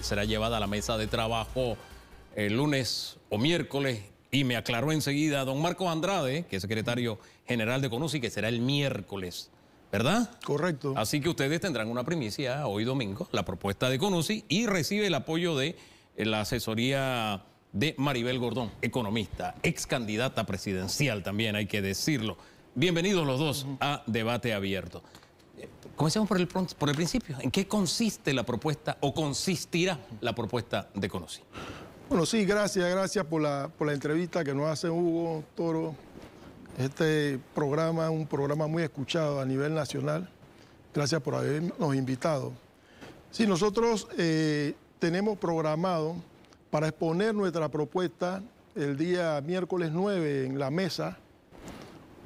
será llevada a la mesa de trabajo el lunes o miércoles. Y me aclaró enseguida don Marco Andrade, que es secretario general de CONUSI, que será el miércoles, ¿verdad? Correcto. Así que ustedes tendrán una primicia hoy domingo, la propuesta de CONUSI, y recibe el apoyo de la asesoría de Maribel Gordón, economista, ex candidata presidencial también, hay que decirlo. Bienvenidos los dos a Debate Abierto. Comencemos por el, por el principio. ¿En qué consiste la propuesta o consistirá la propuesta de Conocí? Bueno, sí, gracias, gracias por la, por la entrevista que nos hace Hugo Toro. Este programa es un programa muy escuchado a nivel nacional. Gracias por habernos invitado. Sí, nosotros eh, tenemos programado para exponer nuestra propuesta el día miércoles 9 en la mesa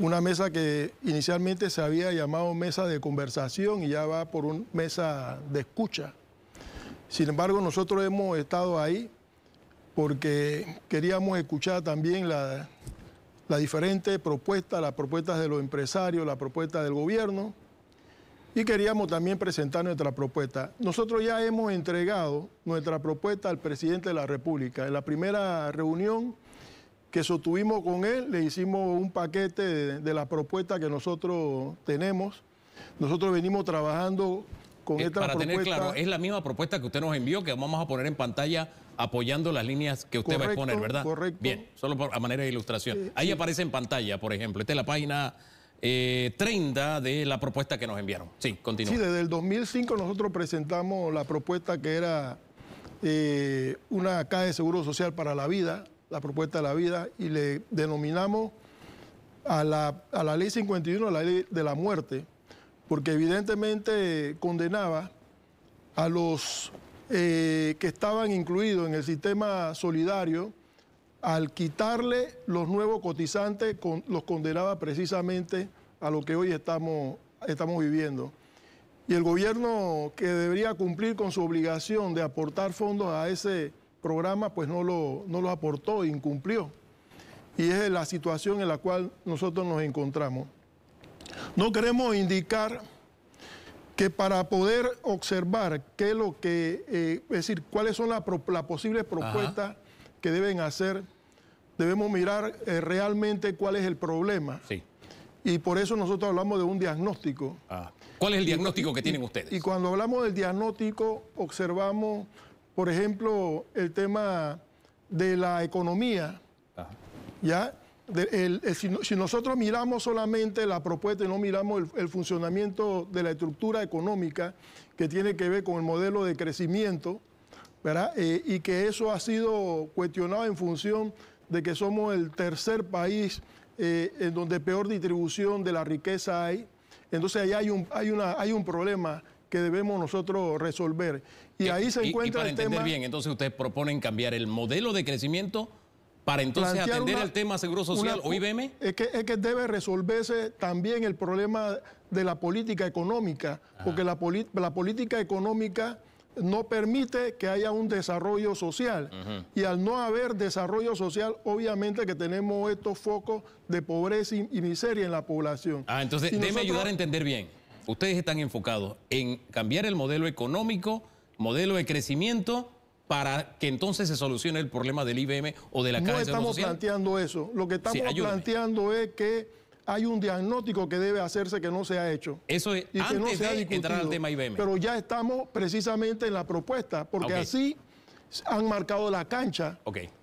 una mesa que inicialmente se había llamado mesa de conversación y ya va por una mesa de escucha. Sin embargo, nosotros hemos estado ahí porque queríamos escuchar también las diferentes propuestas, las propuestas de los empresarios, las propuestas del gobierno y queríamos también presentar nuestra propuesta. Nosotros ya hemos entregado nuestra propuesta al presidente de la República. En la primera reunión que sostuvimos con él, le hicimos un paquete de, la propuesta que nosotros tenemos. Nosotros venimos trabajando con eh, esta propuesta. para tener claro, es la misma propuesta que usted nos envió, que vamos a poner en pantalla apoyando las líneas que usted va a exponer, ¿verdad? Correcto. Bien, solo a manera de ilustración. Ahí aparece en pantalla, por ejemplo. Esta es la página 30 eh, de la propuesta que nos enviaron. Sí, continúa. Sí, desde el 2005 nosotros presentamos la propuesta que era eh, una caja de seguro social para la vida la propuesta de la vida y le denominamos a la, a la ley 51, la ley de la muerte, porque evidentemente condenaba a los eh, que estaban incluidos en el sistema solidario, al quitarle los nuevos cotizantes, los condenaba precisamente a lo que hoy estamos, estamos viviendo. Y el gobierno que debería cumplir con su obligación de aportar fondos a ese programa pues no lo, no lo aportó, incumplió. Y es la situación en la cual nosotros nos encontramos. No queremos indicar que para poder observar qué es lo que, eh, es decir, cuáles son las la posibles propuestas que deben hacer, debemos mirar eh, realmente cuál es el problema. Y por eso nosotros hablamos de un diagnóstico. Ah. ¿Cuál es el diagnóstico que tienen ustedes? y cuando hablamos del diagnóstico, observamos por ejemplo, el tema de la economía, ¿ya? si, nosotros miramos solamente la propuesta y no miramos el, funcionamiento de la estructura económica que tiene que ver con el modelo de crecimiento, eh, y que eso ha sido cuestionado en función de que somos el tercer país eh, en donde peor distribución de la riqueza hay, entonces ahí hay un, hay, una, hay un problema que debemos nosotros resolver. Y ahí se encuentra para entender bien, entonces ustedes proponen cambiar el modelo de crecimiento para entonces atender el tema Seguro Social o IBM. Es que, es que debe resolverse también el problema de la política económica, ah. porque la, política económica no permite que haya un desarrollo social. Y al no haber desarrollo social, obviamente que tenemos estos focos de pobreza y, miseria en la población. Ah, entonces, déme ayudar a entender bien. Ustedes están enfocados en cambiar el modelo económico modelo de crecimiento para que entonces se solucione el problema del IBM o de la Caja no estamos planteando eso. Lo que estamos planteando es que hay un diagnóstico que debe hacerse que no se ha hecho. Eso es antes que de entrar al tema IBM. Pero ya estamos precisamente en la propuesta, porque así han marcado la cancha.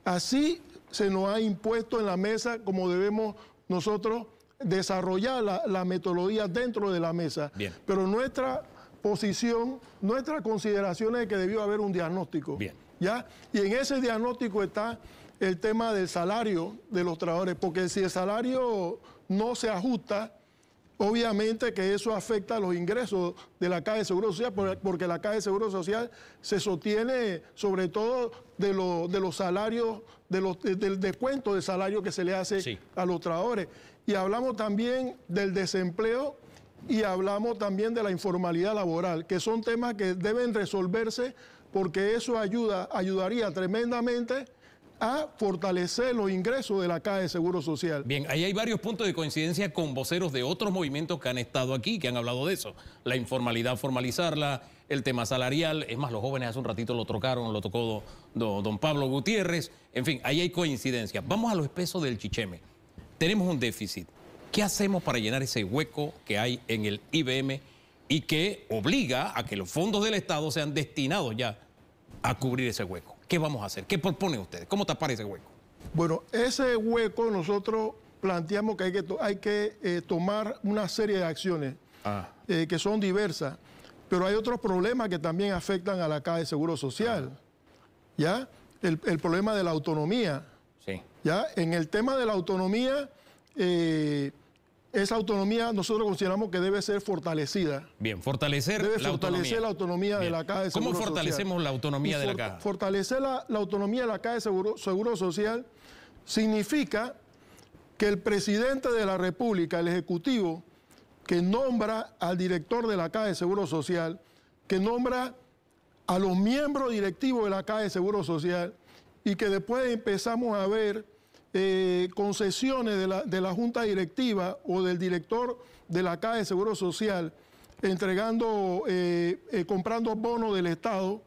Así se nos ha impuesto en la mesa como debemos nosotros desarrollar la, metodología dentro de la mesa. Pero nuestra posición, nuestra consideración es que debió haber un diagnóstico. ¿ya? Y en ese diagnóstico está el tema del salario de los trabajadores, porque si el salario no se ajusta, obviamente que eso afecta a los ingresos de la Caja de Seguro Social, porque la Caja de Seguro Social se sostiene sobre todo de, de los salarios, de los, del descuento de salario que se le hace a los trabajadores. Y hablamos también del desempleo y hablamos también de la informalidad laboral, que son temas que deben resolverse porque eso ayuda, ayudaría tremendamente a fortalecer los ingresos de la Caja de Seguro Social. Bien, ahí hay varios puntos de coincidencia con voceros de otros movimientos que han estado aquí, que han hablado de eso. La informalidad, formalizarla, el tema salarial, es más, los jóvenes hace un ratito lo trocaron, lo tocó don Pablo Gutiérrez, en fin, ahí hay coincidencia. Vamos a los pesos del chicheme. Tenemos un déficit. ¿Qué hacemos para llenar ese hueco que hay en el IBM y que obliga a que los fondos del Estado sean destinados ya a cubrir ese hueco? ¿Qué vamos a hacer? ¿Qué proponen ustedes? ¿Cómo tapar ese hueco? Bueno, ese hueco nosotros planteamos que hay que, hay que eh, tomar una serie de acciones ah. eh, que son diversas, pero hay otros problemas que también afectan a la Caja de Seguro Social. Ah. ¿Ya? El, problema de la autonomía. ¿Ya? En el tema de la autonomía, eh, esa autonomía nosotros consideramos que debe ser fortalecida. Bien, fortalecer la autonomía. de la Caja de Seguro ¿Cómo fortalecemos la autonomía de la Caja? Fortalecer la, autonomía de la Caja de Seguro, Seguro Social significa que el presidente de la República, el Ejecutivo, que nombra al director de la Caja de Seguro Social, que nombra a los miembros directivos de la Caja de Seguro Social y que después empezamos a ver eh, concesiones de la, de la, junta directiva o del director de la Caja de Seguro Social, entregando, eh, eh, comprando bonos del Estado,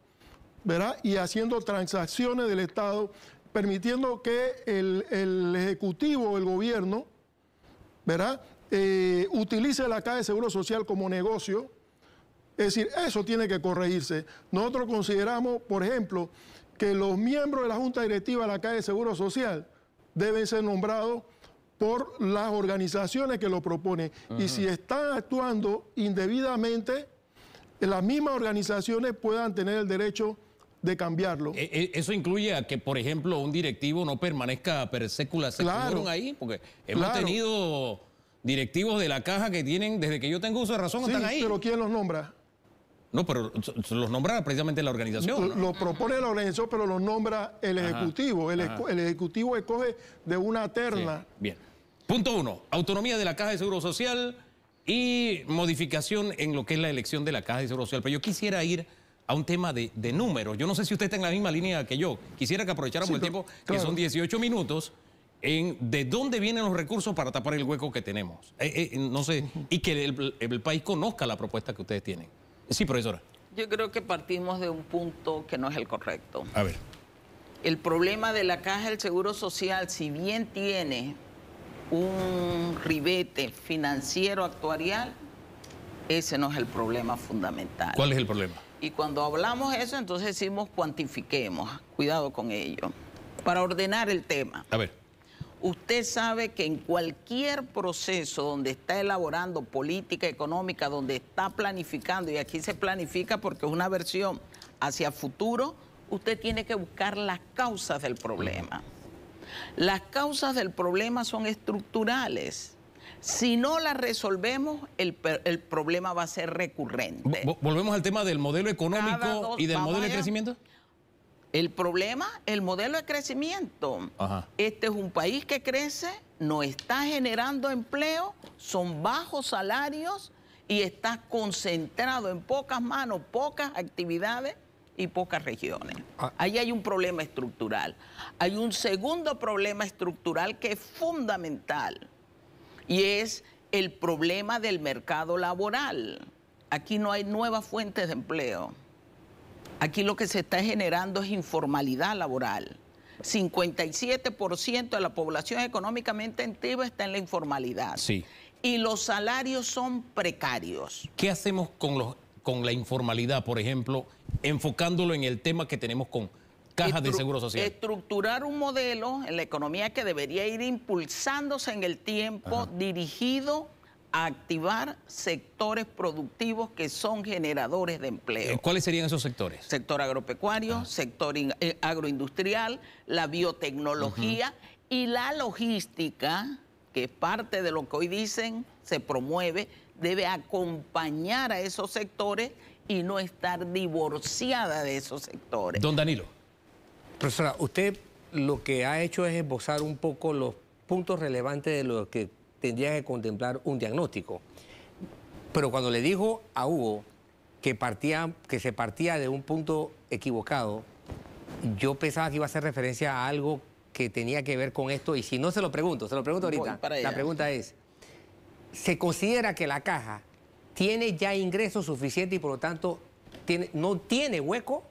¿verdad? Y haciendo transacciones del Estado, permitiendo que el, Ejecutivo o el gobierno, ¿verdad? utilice la Caja de Seguro Social como negocio. Es decir, eso tiene que corregirse. Nosotros consideramos, por ejemplo, que los miembros de la Junta Directiva de la Caja de Seguro Social deben ser nombrados por las organizaciones que lo proponen. Y si están actuando indebidamente, las mismas organizaciones puedan tener el derecho de cambiarlo. E, e, ¿Eso incluye a que, por ejemplo, un directivo no permanezca per sécula claro, ahí? Porque hemos tenido directivos de la caja que tienen, desde que yo tengo uso de razón, están ahí. pero ¿quién los nombra? No, pero los nombra precisamente la organización. ¿no? Lo propone la organización, pero lo nombra el Ejecutivo. El, Ejecutivo escoge de una terna. bien. Punto uno, autonomía de la Caja de Seguro Social y modificación en lo que es la elección de la Caja de Seguro Social. Pero yo quisiera ir a un tema de, números. Yo no sé si usted está en la misma línea que yo. Quisiera que aprovecháramos el tiempo, que son 18 minutos, en de dónde vienen los recursos para tapar el hueco que tenemos. Eh, eh, no sé, y que el país conozca la propuesta que ustedes tienen. Sí, profesora. Yo creo que partimos de un punto que no es el correcto. A ver. El problema de la caja del Seguro Social, si bien tiene un ribete financiero actuarial, ese no es el problema fundamental. ¿Cuál es el problema? Y cuando hablamos eso, entonces decimos cuantifiquemos, cuidado con ello, para ordenar el tema. A ver. Usted sabe que en cualquier proceso donde está elaborando política económica, donde está planificando, y aquí se planifica porque es una versión hacia futuro, usted tiene que buscar las causas del problema. Las causas del problema son estructurales. Si no las resolvemos, el, problema va a ser recurrente. Volvemos al tema del modelo económico y del modelo de crecimiento. El problema, el modelo de crecimiento. Este es un país que crece, no está generando empleo, son bajos salarios y está concentrado en pocas manos, pocas actividades y pocas regiones. Ah. Ahí hay un problema estructural. Hay un segundo problema estructural que es fundamental y es el problema del mercado laboral. Aquí no hay nuevas fuentes de empleo Aquí lo que se está generando es informalidad laboral. 57% de la población económicamente activa está en la informalidad. Sí. Y los salarios son precarios. ¿Qué hacemos con, los, con la informalidad, por ejemplo, enfocándolo en el tema que tenemos con cajas de seguro social? Estructurar un modelo en la economía que debería ir impulsándose en el tiempo, dirigido activar sectores productivos que son generadores de empleo. Eh, ¿Cuáles serían esos sectores? Sector agropecuario, ah. sector eh, agroindustrial, la biotecnología y la logística, que es parte de lo que hoy dicen se promueve, debe acompañar a esos sectores y no estar divorciada de esos sectores. Don Danilo. Profesora, usted lo que ha hecho es esbozar un poco los puntos relevantes de lo que tendría que contemplar un diagnóstico. Pero cuando le dijo a Hugo que, partía, que se partía de un punto equivocado, yo pensaba que iba a hacer referencia a algo que tenía que ver con esto y si no se lo pregunto, se lo pregunto ahorita. La pregunta es, ¿se considera que la caja tiene ya ingresos suficientes y por lo tanto no tiene hueco?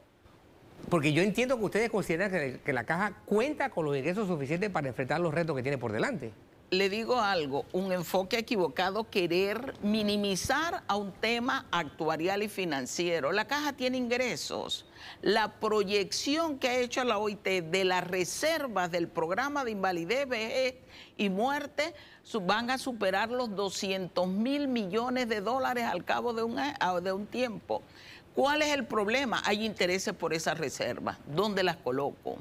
Porque yo entiendo que ustedes consideran que la caja cuenta con los ingresos suficientes para enfrentar los retos que tiene por delante le digo algo, un enfoque equivocado querer minimizar a un tema actuarial y financiero. La caja tiene ingresos. La proyección que ha hecho la OIT de las reservas del programa de invalidez, e, y muerte van a superar los 200 mil millones de dólares al cabo de un, de un tiempo. ¿Cuál es el problema? Hay intereses por esas reservas. ¿Dónde las coloco?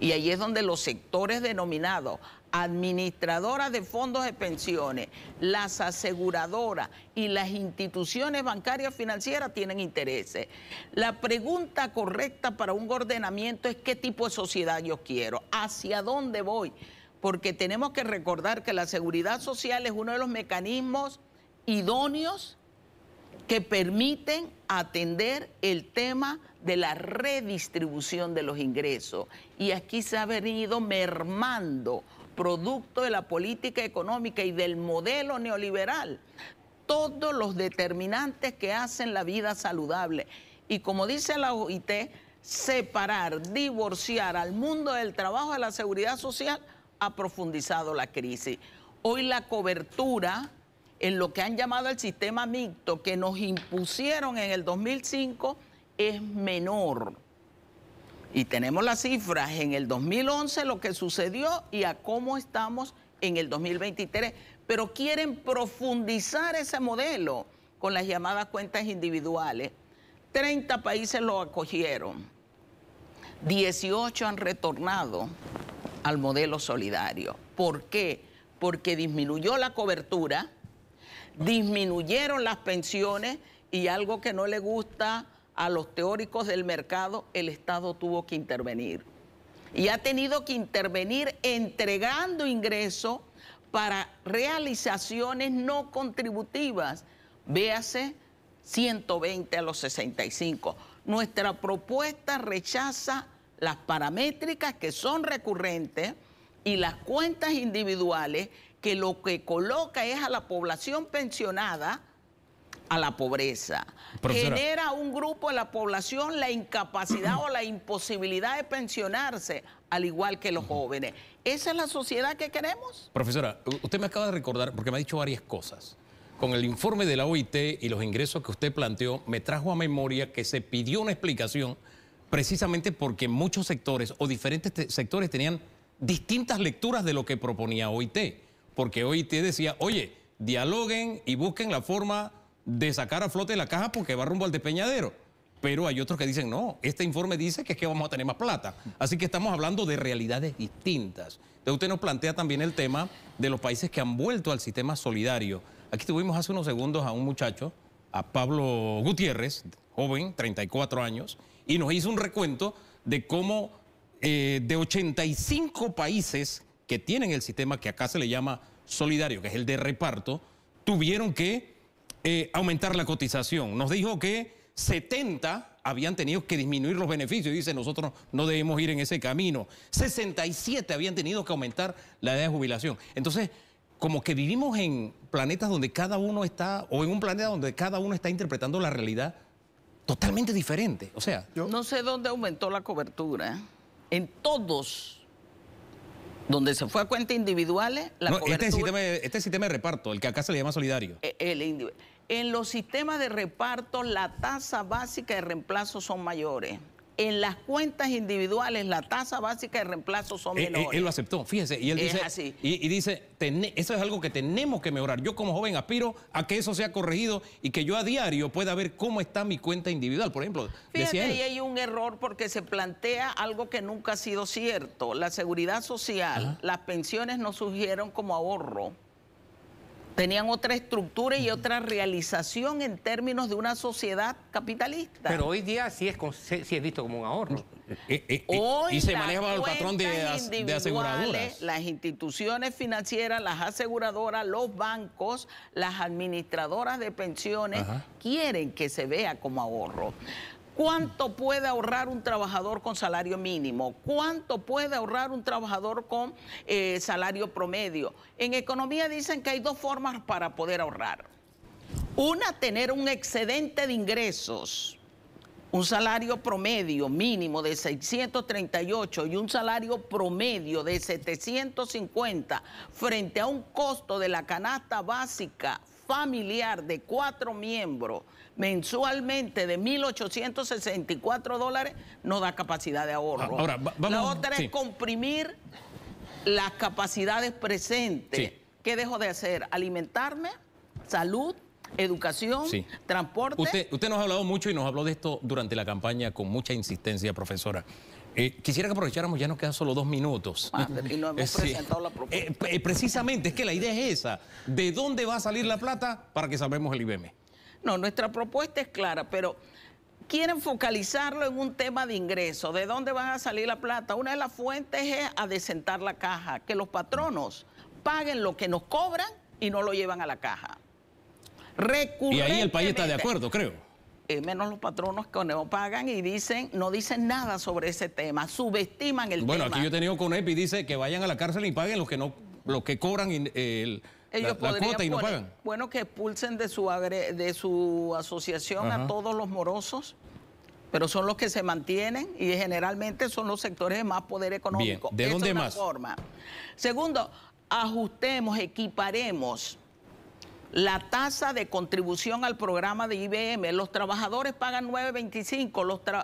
Y ahí es donde los sectores denominados administradoras de fondos de pensiones, las aseguradoras y las instituciones bancarias financieras tienen intereses. La pregunta correcta para un ordenamiento es qué tipo de sociedad yo quiero, hacia dónde voy, porque tenemos que recordar que la seguridad social es uno de los mecanismos idóneos que permiten atender el tema de la redistribución de los ingresos. Y aquí se ha venido mermando producto de la política económica y del modelo neoliberal, todos los determinantes que hacen la vida saludable. Y como dice la OIT, separar, divorciar al mundo del trabajo de la seguridad social ha profundizado la crisis. Hoy la cobertura en lo que han llamado el sistema mixto que nos impusieron en el 2005 es menor y tenemos las cifras en el 2011, lo que sucedió y a cómo estamos en el 2023, pero quieren profundizar ese modelo con las llamadas cuentas individuales. 30 países lo acogieron, 18 han retornado al modelo solidario. ¿Por qué? Porque disminuyó la cobertura, disminuyeron las pensiones y algo que no le gusta a los teóricos del mercado, el Estado tuvo que intervenir. Y ha tenido que intervenir entregando ingresos para realizaciones no contributivas. Véase 120 a los 65. Nuestra propuesta rechaza las paramétricas que son recurrentes y las cuentas individuales que lo que coloca es a la población pensionada a la pobreza, genera genera un grupo de la población la incapacidad o la imposibilidad de pensionarse, al igual que los jóvenes. ¿Esa es la sociedad que queremos? Profesora, usted me acaba de recordar, porque me ha dicho varias cosas. Con el informe de la OIT y los ingresos que usted planteó, me trajo a memoria que se pidió una explicación precisamente porque muchos sectores o diferentes sectores tenían distintas lecturas de lo que proponía OIT. Porque OIT decía, oye, dialoguen y busquen la forma de sacar a flote la caja porque va rumbo al despeñadero. Pero hay otros que dicen, no, este informe dice que es que vamos a tener más plata. Así que estamos hablando de realidades distintas. Entonces usted nos plantea también el tema de los países que han vuelto al sistema solidario. Aquí tuvimos hace unos segundos a un muchacho, a Pablo Gutiérrez, joven, 34 años, y nos hizo un recuento de cómo eh, de 85 países que tienen el sistema que acá se le llama solidario, que es el de reparto, tuvieron que eh, aumentar la cotización. Nos dijo que 70 habían tenido que disminuir los beneficios. Dice, nosotros no debemos ir en ese camino. 67 habían tenido que aumentar la edad de jubilación. Entonces, como que vivimos en planetas donde cada uno está, o en un planeta donde cada uno está interpretando la realidad totalmente diferente. O sea, no sé dónde aumentó la cobertura. En todos donde se fue a cuentas individuales, la este, sistema, este sistema de reparto, el que acá se le llama solidario. Eh, en los sistemas de reparto, la tasa básica de reemplazo son mayores en las cuentas individuales la tasa básica de reemplazo son eh, eh, menores. Él, lo aceptó, fíjese, y él dice, Y, dice, eso es algo que tenemos que mejorar. Yo como joven aspiro a que eso sea corregido y que yo a diario pueda ver cómo está mi cuenta individual, por ejemplo. Fíjate, ahí hay un error porque se plantea algo que nunca ha sido cierto. La seguridad social, las pensiones no surgieron como ahorro tenían otra estructura y otra realización en términos de una sociedad capitalista. Pero hoy día sí es, visto como un ahorro. Eh, eh, eh, y se maneja bajo el patrón de, de, aseguradoras. Las instituciones financieras, las aseguradoras, los bancos, las administradoras de pensiones quieren que se vea como ahorro. ¿Cuánto puede ahorrar un trabajador con salario mínimo? ¿Cuánto puede ahorrar un trabajador con eh, salario promedio? En economía dicen que hay dos formas para poder ahorrar. Una, tener un excedente de ingresos, un salario promedio mínimo de 638 y un salario promedio de 750 frente a un costo de la canasta básica familiar de cuatro miembros mensualmente de 1.864 dólares no da capacidad de ahorro. Ah, la otra es comprimir las capacidades presentes. ¿Qué dejo de hacer? Alimentarme, salud, educación, transporte. Usted, usted nos ha hablado mucho y nos habló de esto durante la campaña con mucha insistencia, profesora. Eh, quisiera que aprovecháramos, ya nos quedan solo dos minutos. hemos eh, eh, precisamente, es que la idea es esa. ¿De dónde va a salir la plata para que sabemos el IBM? No, nuestra propuesta es clara, pero quieren focalizarlo en un tema de ingreso. ¿De dónde van a salir la plata? Una de las fuentes es adecentar la caja, que los patronos paguen lo que nos cobran y no lo llevan a la caja. Y ahí el país está de acuerdo, creo. Eh, menos los patronos que no pagan y dicen, no dicen nada sobre ese tema, subestiman el tema. Bueno, aquí yo he tenido con EPI, dice que vayan a la cárcel y paguen los que no, los que cobran el, la, cuota y no pagan. Bueno, que expulsen de su de su asociación a todos los morosos, pero son los que se mantienen y generalmente son los sectores de más poder económico. ¿De más? Forma. Segundo, ajustemos, equiparemos la tasa de contribución al programa de IBM. Los trabajadores pagan 9.25,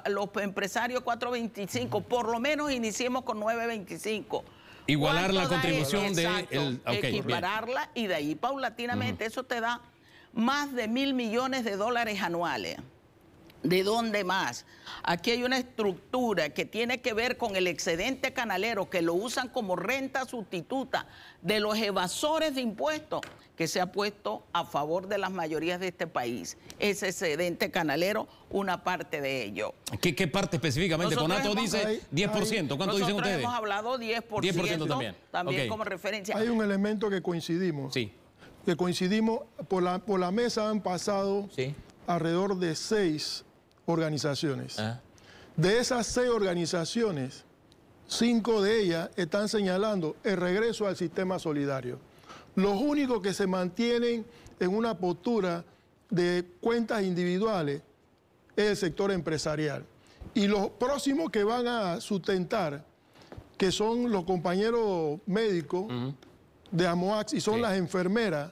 los, empresarios 4.25, por lo menos iniciemos con 9.25. Igualar la contribución de equipararla y de ahí paulatinamente eso te da más de mil millones de dólares anuales. ¿De dónde más? Aquí hay una estructura que tiene que ver con el excedente canalero que lo usan como renta sustituta de los evasores de impuestos que se ha puesto a favor de las mayorías de este país. Ese excedente canalero, una parte de ello. ¿Qué, parte específicamente? Conato dice 10%. ¿Cuánto dicen ustedes? hemos hablado 10%. 10% también. También como referencia. Hay un elemento que coincidimos. Sí. Que coincidimos, por la, por la mesa han pasado alrededor de seis organizaciones. Ah. De esas seis organizaciones, cinco de ellas están señalando el regreso al sistema solidario. Los únicos que se mantienen en una postura de cuentas individuales es el sector empresarial. Y los próximos que van a sustentar, que son los compañeros médicos de AMOAX y son las enfermeras,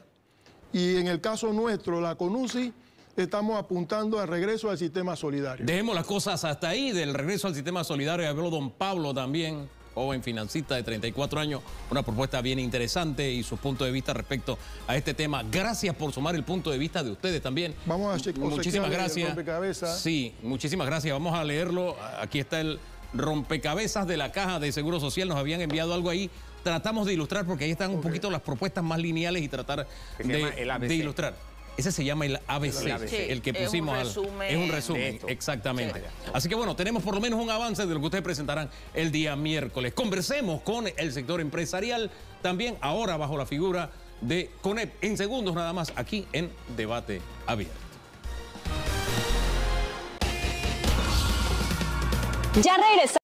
y en el caso nuestro, la CONUSI, estamos apuntando al regreso al sistema solidario. Dejemos las cosas hasta ahí, del regreso al sistema solidario. Habló don Pablo también, joven financista de 34 años, una propuesta bien interesante y su punto de vista respecto a este tema. Gracias por sumar el punto de vista de ustedes también. Vamos a Muchísimas gracias. Sí, muchísimas gracias. Vamos a leerlo. Aquí está el rompecabezas de la caja de Seguro Social. Nos habían enviado algo ahí tratamos de ilustrar porque ahí están un poquito las propuestas más lineales y tratar de, ilustrar. Ese se llama el ABC, el, que pusimos. Es un resumen. Al, es un resumen, exactamente. Así que bueno, tenemos por lo menos un avance de lo que ustedes presentarán el día miércoles. Conversemos con el sector empresarial también ahora bajo la figura de CONEP en segundos nada más aquí en Debate Abierto. Ya regresamos.